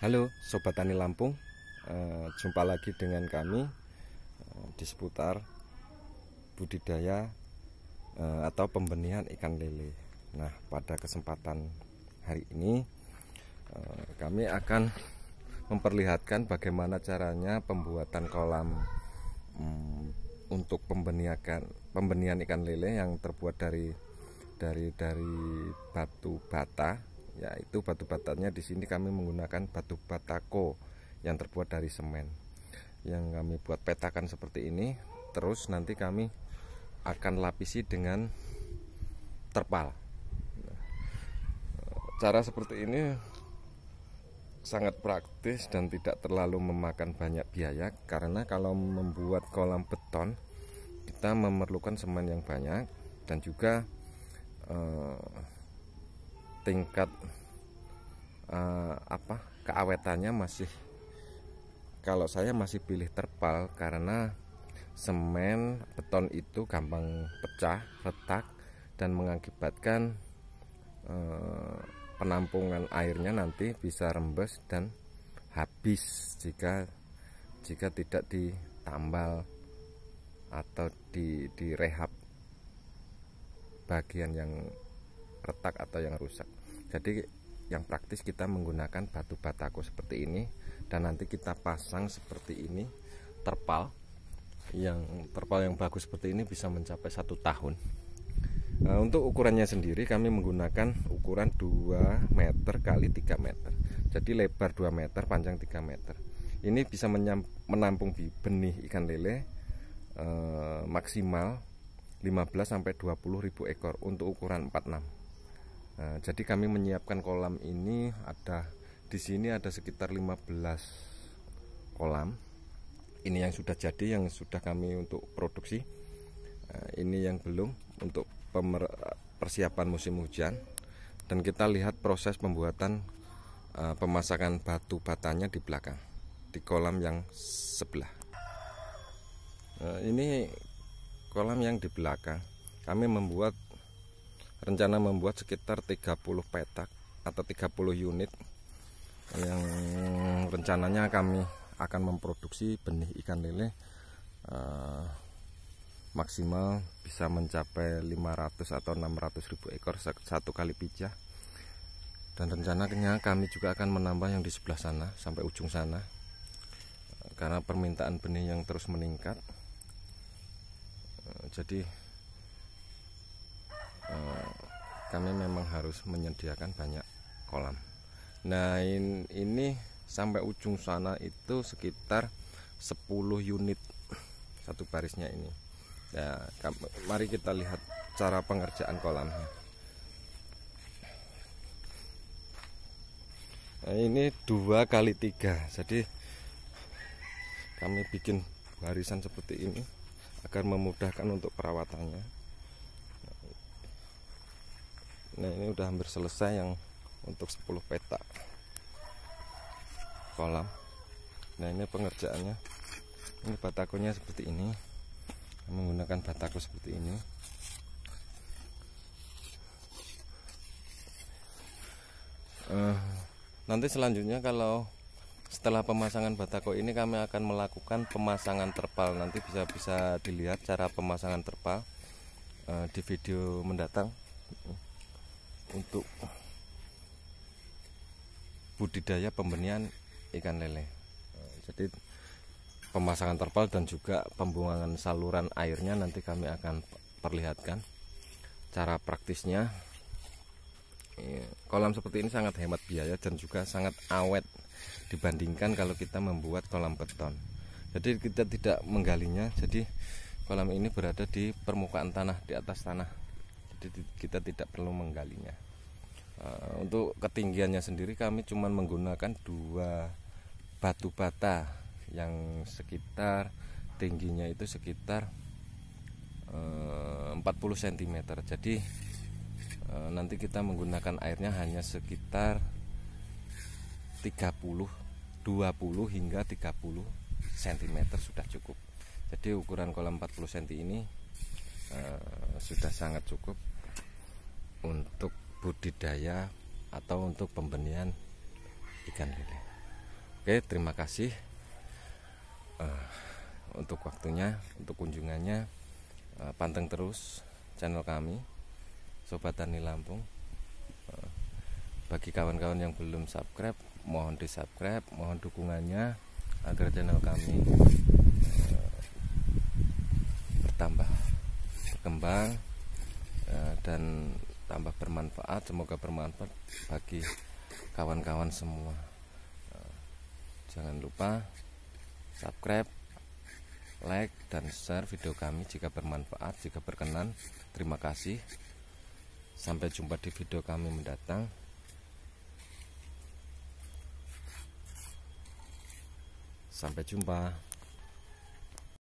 Halo Sobat Tani Lampung eh, Jumpa lagi dengan kami eh, Di seputar Budidaya eh, Atau pembenihan ikan lele Nah pada kesempatan Hari ini Kami akan Memperlihatkan bagaimana caranya Pembuatan kolam mm, Untuk pembenihan Pembenihan ikan lele yang terbuat dari Dari dari batu bata yaitu batu batanya di sini kami menggunakan batu batako yang terbuat dari semen yang kami buat petakan seperti ini terus nanti kami akan lapisi dengan terpal cara seperti ini sangat praktis dan tidak terlalu memakan banyak biaya karena kalau membuat kolam beton kita memerlukan semen yang banyak dan juga eh, tingkat uh, apa keawetannya masih kalau saya masih pilih terpal karena semen beton itu gampang pecah retak dan mengakibatkan eh, penampungan airnya nanti bisa rembes dan habis jika jika tidak ditambal atau di direhab bagian yang retak atau yang rusak jadi yang praktis kita menggunakan batu batako seperti ini dan nanti kita pasang seperti ini terpal yang terpal yang bagus seperti ini bisa mencapai satu tahun Nah, untuk ukurannya sendiri kami menggunakan ukuran 2 meter kali 3 meter. Jadi lebar 2 meter, panjang 3 meter. Ini bisa menampung benih ikan lele eh, maksimal 15 sampai 20 ribu ekor untuk ukuran 46. Nah, jadi kami menyiapkan kolam ini ada di sini ada sekitar 15 kolam. Ini yang sudah jadi yang sudah kami untuk produksi. Nah, ini yang belum untuk persiapan musim hujan. Dan kita lihat proses pembuatan uh, pemasakan batu batanya di belakang di kolam yang sebelah. Nah, ini kolam yang di belakang. Kami membuat rencana membuat sekitar 30 petak atau 30 unit yang rencananya kami akan memproduksi benih ikan lele uh, maksimal bisa mencapai 500 atau 600 ribu ekor satu kali pijah dan rencananya kami juga akan menambah yang di sebelah sana sampai ujung sana eh, karena permintaan benih yang terus meningkat eh, jadi kami memang harus menyediakan banyak kolam. Nah, ini sampai ujung sana itu sekitar 10 unit satu barisnya ini. Nah, mari kita lihat cara pengerjaan kolamnya. Nah, ini dua kali tiga, jadi kami bikin barisan seperti ini agar memudahkan untuk perawatannya nah ini udah hampir selesai yang untuk 10 petak kolam nah ini pengerjaannya ini batakonya seperti ini menggunakan batako seperti ini uh, nanti selanjutnya kalau setelah pemasangan batako ini kami akan melakukan pemasangan terpal nanti bisa bisa dilihat cara pemasangan terpal uh, di video mendatang untuk budidaya pembenihan ikan lele oh, jadi pemasangan terpal dan juga pembuangan saluran airnya nanti kami akan perlihatkan cara praktisnya iya, kolam seperti ini sangat hemat biaya dan juga sangat awet dibandingkan kalau kita membuat kolam beton jadi kita tidak menggalinya jadi kolam ini berada di permukaan tanah di atas tanah jadi kita tidak perlu menggalinya Eh, untuk ketinggiannya sendiri kami cuma menggunakan dua batu bata yang sekitar tingginya itu sekitar 40 eh, cm jadi eh, nanti kita menggunakan airnya hanya sekitar 30 20 hingga 30 cm sudah cukup jadi ukuran kolam 40 cm ini sudah sangat cukup untuk budidaya atau untuk pembenihan ikan lele. Oke, terima kasih uh, untuk waktunya, untuk kunjungannya. Uh, panteng terus channel kami, Sobat Tani Lampung. Uh, bagi kawan-kawan yang belum subscribe, mohon di subscribe, mohon dukungannya agar channel kami uh, bertambah, berkembang uh, dan tambah bermanfaat semoga bermanfaat bagi kawan-kawan semua eh, jangan lupa subscribe like dan share video kami jika bermanfaat jika berkenan terima kasih sampai jumpa di video kami mendatang sampai jumpa